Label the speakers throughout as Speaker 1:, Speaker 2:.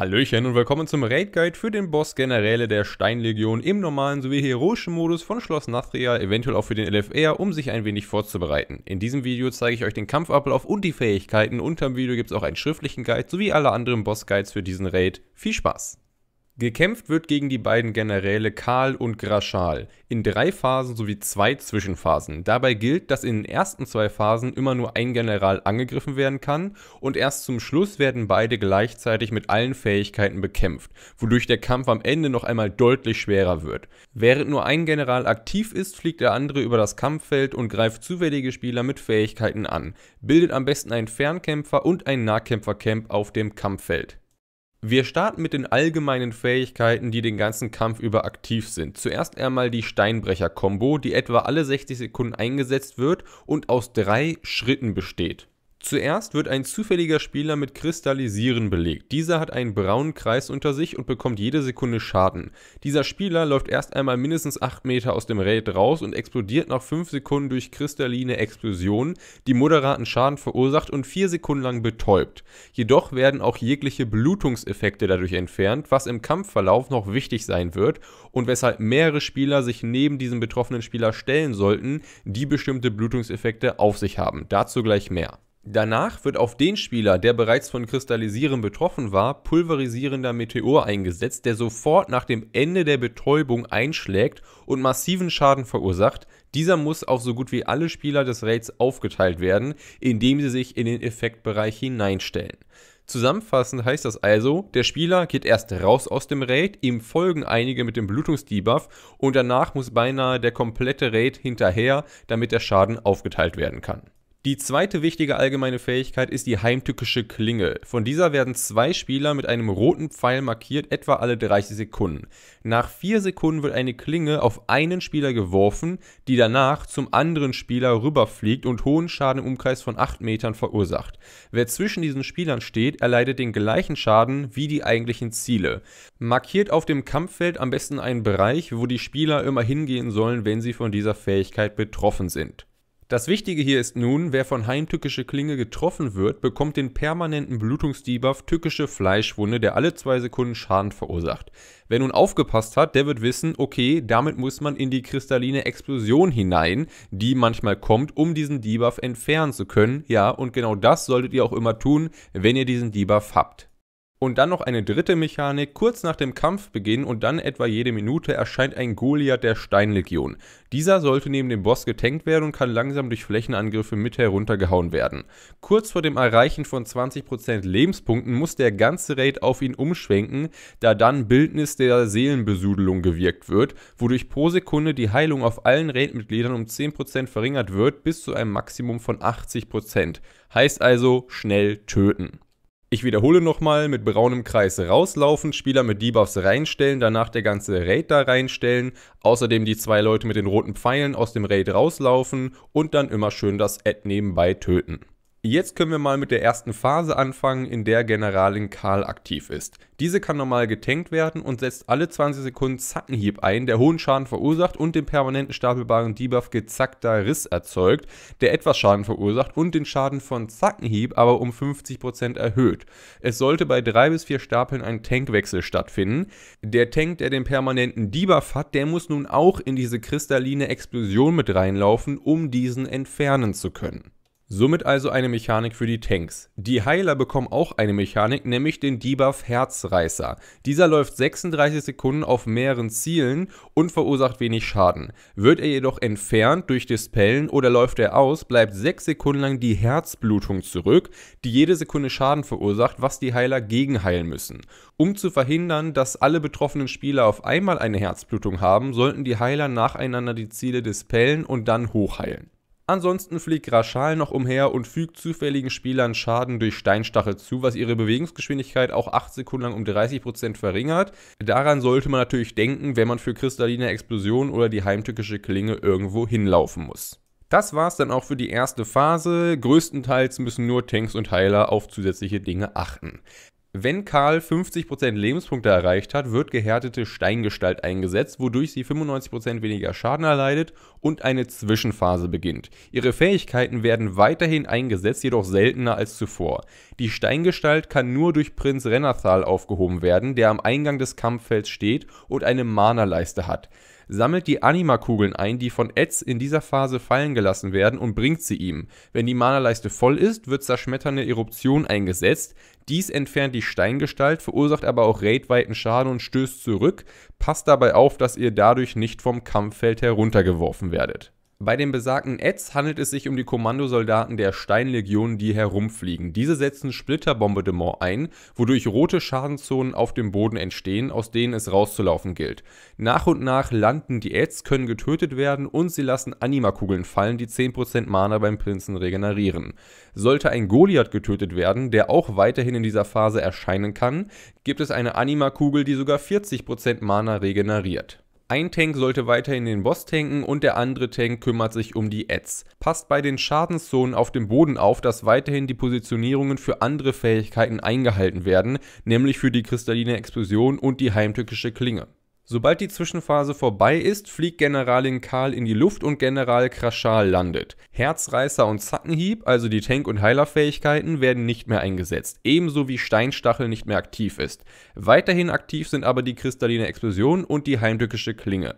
Speaker 1: Hallöchen und willkommen zum Raid Guide für den Boss Generäle der Steinlegion im normalen sowie heroischen Modus von Schloss Nathria, eventuell auch für den LFR, um sich ein wenig vorzubereiten. In diesem Video zeige ich euch den Kampfablauf und die Fähigkeiten, unterm Video gibt es auch einen schriftlichen Guide sowie alle anderen Boss Guides für diesen Raid. Viel Spaß! Gekämpft wird gegen die beiden Generäle Karl und Graschal in drei Phasen sowie zwei Zwischenphasen. Dabei gilt, dass in den ersten zwei Phasen immer nur ein General angegriffen werden kann und erst zum Schluss werden beide gleichzeitig mit allen Fähigkeiten bekämpft, wodurch der Kampf am Ende noch einmal deutlich schwerer wird. Während nur ein General aktiv ist, fliegt der andere über das Kampffeld und greift zufällige Spieler mit Fähigkeiten an, bildet am besten einen Fernkämpfer und einen Nahkämpfercamp auf dem Kampffeld. Wir starten mit den allgemeinen Fähigkeiten, die den ganzen Kampf über aktiv sind. Zuerst einmal die Steinbrecher-Kombo, die etwa alle 60 Sekunden eingesetzt wird und aus drei Schritten besteht. Zuerst wird ein zufälliger Spieler mit Kristallisieren belegt. Dieser hat einen braunen Kreis unter sich und bekommt jede Sekunde Schaden. Dieser Spieler läuft erst einmal mindestens 8 Meter aus dem Raid raus und explodiert nach 5 Sekunden durch kristalline Explosionen, die moderaten Schaden verursacht und 4 Sekunden lang betäubt. Jedoch werden auch jegliche Blutungseffekte dadurch entfernt, was im Kampfverlauf noch wichtig sein wird und weshalb mehrere Spieler sich neben diesem betroffenen Spieler stellen sollten, die bestimmte Blutungseffekte auf sich haben. Dazu gleich mehr. Danach wird auf den Spieler, der bereits von Kristallisieren betroffen war, pulverisierender Meteor eingesetzt, der sofort nach dem Ende der Betäubung einschlägt und massiven Schaden verursacht. Dieser muss auf so gut wie alle Spieler des Raids aufgeteilt werden, indem sie sich in den Effektbereich hineinstellen. Zusammenfassend heißt das also, der Spieler geht erst raus aus dem Raid, ihm folgen einige mit dem Blutungsdebuff und danach muss beinahe der komplette Raid hinterher, damit der Schaden aufgeteilt werden kann. Die zweite wichtige allgemeine Fähigkeit ist die heimtückische Klinge. Von dieser werden zwei Spieler mit einem roten Pfeil markiert, etwa alle 30 Sekunden. Nach vier Sekunden wird eine Klinge auf einen Spieler geworfen, die danach zum anderen Spieler rüberfliegt und hohen Schaden im Umkreis von 8 Metern verursacht. Wer zwischen diesen Spielern steht, erleidet den gleichen Schaden wie die eigentlichen Ziele. Markiert auf dem Kampffeld am besten einen Bereich, wo die Spieler immer hingehen sollen, wenn sie von dieser Fähigkeit betroffen sind. Das Wichtige hier ist nun, wer von heimtückische Klinge getroffen wird, bekommt den permanenten Blutungsdebuff tückische Fleischwunde, der alle zwei Sekunden Schaden verursacht. Wer nun aufgepasst hat, der wird wissen, okay, damit muss man in die kristalline Explosion hinein, die manchmal kommt, um diesen Debuff entfernen zu können. Ja, und genau das solltet ihr auch immer tun, wenn ihr diesen Debuff habt. Und dann noch eine dritte Mechanik, kurz nach dem Kampfbeginn und dann etwa jede Minute erscheint ein Goliath der Steinlegion. Dieser sollte neben dem Boss getankt werden und kann langsam durch Flächenangriffe mit heruntergehauen werden. Kurz vor dem Erreichen von 20% Lebenspunkten muss der ganze Raid auf ihn umschwenken, da dann Bildnis der Seelenbesudelung gewirkt wird, wodurch pro Sekunde die Heilung auf allen Raidmitgliedern um 10% verringert wird bis zu einem Maximum von 80%. Heißt also schnell töten. Ich wiederhole nochmal, mit braunem Kreis rauslaufen, Spieler mit Debuffs reinstellen, danach der ganze Raid da reinstellen, außerdem die zwei Leute mit den roten Pfeilen aus dem Raid rauslaufen und dann immer schön das Ad nebenbei töten. Jetzt können wir mal mit der ersten Phase anfangen, in der Generalin Karl aktiv ist. Diese kann normal getankt werden und setzt alle 20 Sekunden Zackenhieb ein, der hohen Schaden verursacht und den permanenten stapelbaren Debuff gezackter Riss erzeugt, der etwas Schaden verursacht und den Schaden von Zackenhieb aber um 50% erhöht. Es sollte bei 3 bis vier Stapeln ein Tankwechsel stattfinden. Der Tank, der den permanenten Debuff hat, der muss nun auch in diese kristalline Explosion mit reinlaufen, um diesen entfernen zu können. Somit also eine Mechanik für die Tanks. Die Heiler bekommen auch eine Mechanik, nämlich den Debuff Herzreißer. Dieser läuft 36 Sekunden auf mehreren Zielen und verursacht wenig Schaden. Wird er jedoch entfernt durch Dispellen oder läuft er aus, bleibt 6 Sekunden lang die Herzblutung zurück, die jede Sekunde Schaden verursacht, was die Heiler gegenheilen müssen. Um zu verhindern, dass alle betroffenen Spieler auf einmal eine Herzblutung haben, sollten die Heiler nacheinander die Ziele dispellen und dann hochheilen. Ansonsten fliegt Raschal noch umher und fügt zufälligen Spielern Schaden durch Steinstachel zu, was ihre Bewegungsgeschwindigkeit auch 8 Sekunden lang um 30% verringert. Daran sollte man natürlich denken, wenn man für kristalline Explosion oder die heimtückische Klinge irgendwo hinlaufen muss. Das war's dann auch für die erste Phase. Größtenteils müssen nur Tanks und Heiler auf zusätzliche Dinge achten. Wenn Karl 50% Lebenspunkte erreicht hat, wird gehärtete Steingestalt eingesetzt, wodurch sie 95% weniger Schaden erleidet und eine Zwischenphase beginnt. Ihre Fähigkeiten werden weiterhin eingesetzt, jedoch seltener als zuvor. Die Steingestalt kann nur durch Prinz Renathal aufgehoben werden, der am Eingang des Kampffelds steht und eine Mana-Leiste hat sammelt die Anima-Kugeln ein, die von Eds in dieser Phase fallen gelassen werden und bringt sie ihm. Wenn die Mana-Leiste voll ist, wird zerschmetternde Eruption eingesetzt. Dies entfernt die Steingestalt, verursacht aber auch raidweiten Schaden und stößt zurück. Passt dabei auf, dass ihr dadurch nicht vom Kampffeld heruntergeworfen werdet. Bei den besagten Ads handelt es sich um die Kommandosoldaten der Steinlegion, die herumfliegen. Diese setzen Splitterbombardement ein, wodurch rote Schadenzonen auf dem Boden entstehen, aus denen es rauszulaufen gilt. Nach und nach landen die Ads, können getötet werden und sie lassen Animakugeln fallen, die 10% Mana beim Prinzen regenerieren. Sollte ein Goliath getötet werden, der auch weiterhin in dieser Phase erscheinen kann, gibt es eine Animakugel, die sogar 40% Mana regeneriert. Ein Tank sollte weiterhin den Boss tanken und der andere Tank kümmert sich um die Ads. Passt bei den Schadenszonen auf dem Boden auf, dass weiterhin die Positionierungen für andere Fähigkeiten eingehalten werden, nämlich für die kristalline Explosion und die heimtückische Klinge. Sobald die Zwischenphase vorbei ist, fliegt Generalin Karl in die Luft und General Kraschal landet. Herzreißer und Zackenhieb, also die Tank- und Heilerfähigkeiten, werden nicht mehr eingesetzt, ebenso wie Steinstachel nicht mehr aktiv ist. Weiterhin aktiv sind aber die kristalline Explosion und die heimtückische Klinge.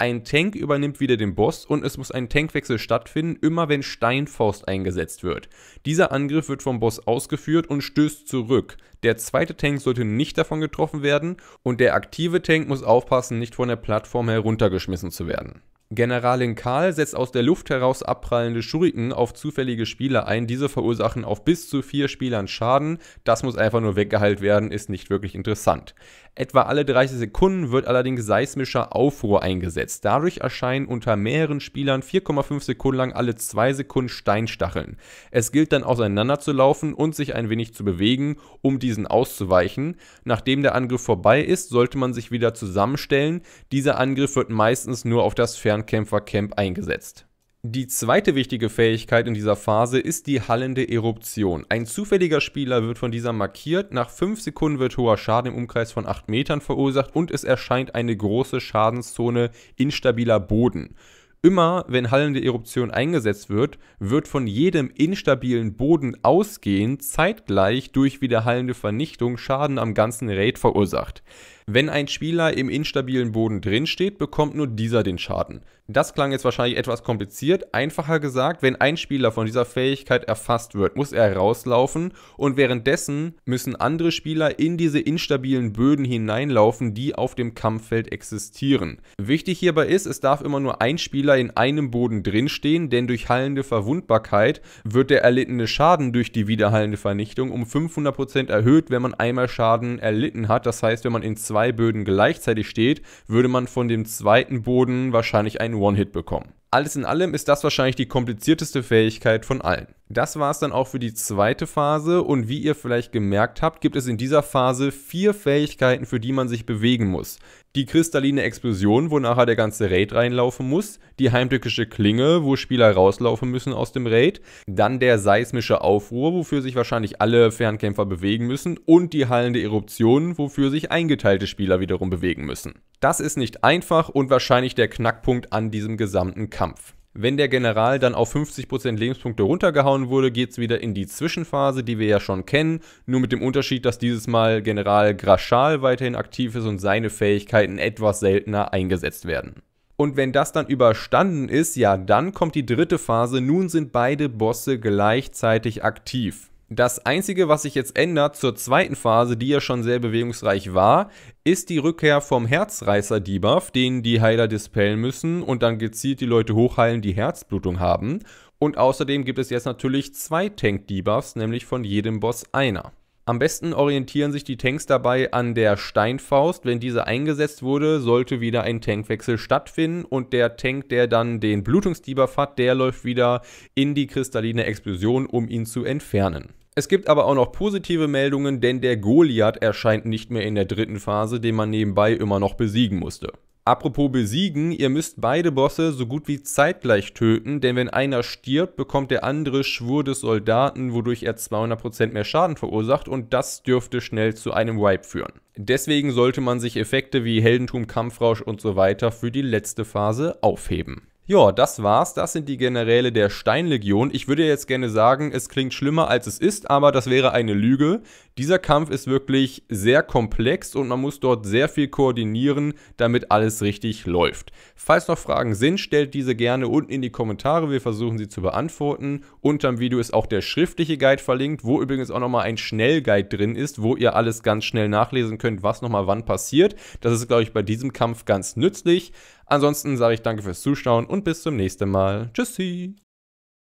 Speaker 1: Ein Tank übernimmt wieder den Boss und es muss ein Tankwechsel stattfinden, immer wenn Steinfaust eingesetzt wird. Dieser Angriff wird vom Boss ausgeführt und stößt zurück. Der zweite Tank sollte nicht davon getroffen werden und der aktive Tank muss aufpassen, nicht von der Plattform heruntergeschmissen zu werden. Generalin Karl setzt aus der Luft heraus abprallende Schuriken auf zufällige Spieler ein. Diese verursachen auf bis zu vier Spielern Schaden. Das muss einfach nur weggeheilt werden, ist nicht wirklich interessant. Etwa alle 30 Sekunden wird allerdings seismischer Aufruhr eingesetzt. Dadurch erscheinen unter mehreren Spielern 4,5 Sekunden lang alle 2 Sekunden Steinstacheln. Es gilt dann auseinanderzulaufen und sich ein wenig zu bewegen, um diesen auszuweichen. Nachdem der Angriff vorbei ist, sollte man sich wieder zusammenstellen. Dieser Angriff wird meistens nur auf das Fern Fernkämpfercamp eingesetzt. Die zweite wichtige Fähigkeit in dieser Phase ist die hallende Eruption. Ein zufälliger Spieler wird von dieser markiert, nach 5 Sekunden wird hoher Schaden im Umkreis von 8 Metern verursacht und es erscheint eine große Schadenszone instabiler Boden. Immer wenn hallende Eruption eingesetzt wird, wird von jedem instabilen Boden ausgehend zeitgleich durch wieder hallende Vernichtung Schaden am ganzen Raid verursacht. Wenn ein Spieler im instabilen Boden drinsteht, bekommt nur dieser den Schaden. Das klang jetzt wahrscheinlich etwas kompliziert. Einfacher gesagt, wenn ein Spieler von dieser Fähigkeit erfasst wird, muss er rauslaufen und währenddessen müssen andere Spieler in diese instabilen Böden hineinlaufen, die auf dem Kampffeld existieren. Wichtig hierbei ist, es darf immer nur ein Spieler in einem Boden drinstehen, denn durch hallende Verwundbarkeit wird der erlittene Schaden durch die wiederhallende Vernichtung um 500% erhöht, wenn man einmal Schaden erlitten hat. Das heißt, wenn man in zwei Böden gleichzeitig steht, würde man von dem zweiten Boden wahrscheinlich einen One-Hit bekommen. Alles in allem ist das wahrscheinlich die komplizierteste Fähigkeit von allen. Das war es dann auch für die zweite Phase und wie ihr vielleicht gemerkt habt, gibt es in dieser Phase vier Fähigkeiten, für die man sich bewegen muss die kristalline Explosion, wo nachher der ganze Raid reinlaufen muss, die heimtückische Klinge, wo Spieler rauslaufen müssen aus dem Raid, dann der seismische Aufruhr, wofür sich wahrscheinlich alle Fernkämpfer bewegen müssen, und die hallende Eruption, wofür sich eingeteilte Spieler wiederum bewegen müssen. Das ist nicht einfach und wahrscheinlich der Knackpunkt an diesem gesamten Kampf. Wenn der General dann auf 50% Lebenspunkte runtergehauen wurde, geht es wieder in die Zwischenphase, die wir ja schon kennen, nur mit dem Unterschied, dass dieses Mal General Graschal weiterhin aktiv ist und seine Fähigkeiten etwas seltener eingesetzt werden. Und wenn das dann überstanden ist, ja, dann kommt die dritte Phase. Nun sind beide Bosse gleichzeitig aktiv. Das Einzige, was sich jetzt ändert zur zweiten Phase, die ja schon sehr bewegungsreich war, ist die Rückkehr vom Herzreißer-Debuff, den die Heiler dispellen müssen und dann gezielt die Leute hochheilen, die Herzblutung haben. Und außerdem gibt es jetzt natürlich zwei Tank-Debuffs, nämlich von jedem Boss einer. Am besten orientieren sich die Tanks dabei an der Steinfaust. Wenn diese eingesetzt wurde, sollte wieder ein Tankwechsel stattfinden und der Tank, der dann den Blutungsdebuff hat, der läuft wieder in die kristalline Explosion, um ihn zu entfernen. Es gibt aber auch noch positive Meldungen, denn der Goliath erscheint nicht mehr in der dritten Phase, den man nebenbei immer noch besiegen musste. Apropos besiegen, ihr müsst beide Bosse so gut wie zeitgleich töten, denn wenn einer stirbt, bekommt der andere Schwur des Soldaten, wodurch er 200% mehr Schaden verursacht und das dürfte schnell zu einem Wipe führen. Deswegen sollte man sich Effekte wie Heldentum, Kampfrausch und so weiter für die letzte Phase aufheben. Ja, das war's. Das sind die Generäle der Steinlegion. Ich würde jetzt gerne sagen, es klingt schlimmer als es ist, aber das wäre eine Lüge. Dieser Kampf ist wirklich sehr komplex und man muss dort sehr viel koordinieren, damit alles richtig läuft. Falls noch Fragen sind, stellt diese gerne unten in die Kommentare. Wir versuchen sie zu beantworten. Unterm Video ist auch der schriftliche Guide verlinkt, wo übrigens auch nochmal ein Schnellguide drin ist, wo ihr alles ganz schnell nachlesen könnt, was nochmal wann passiert. Das ist, glaube ich, bei diesem Kampf ganz nützlich. Ansonsten sage ich danke fürs Zuschauen und bis zum nächsten Mal. Tschüssi!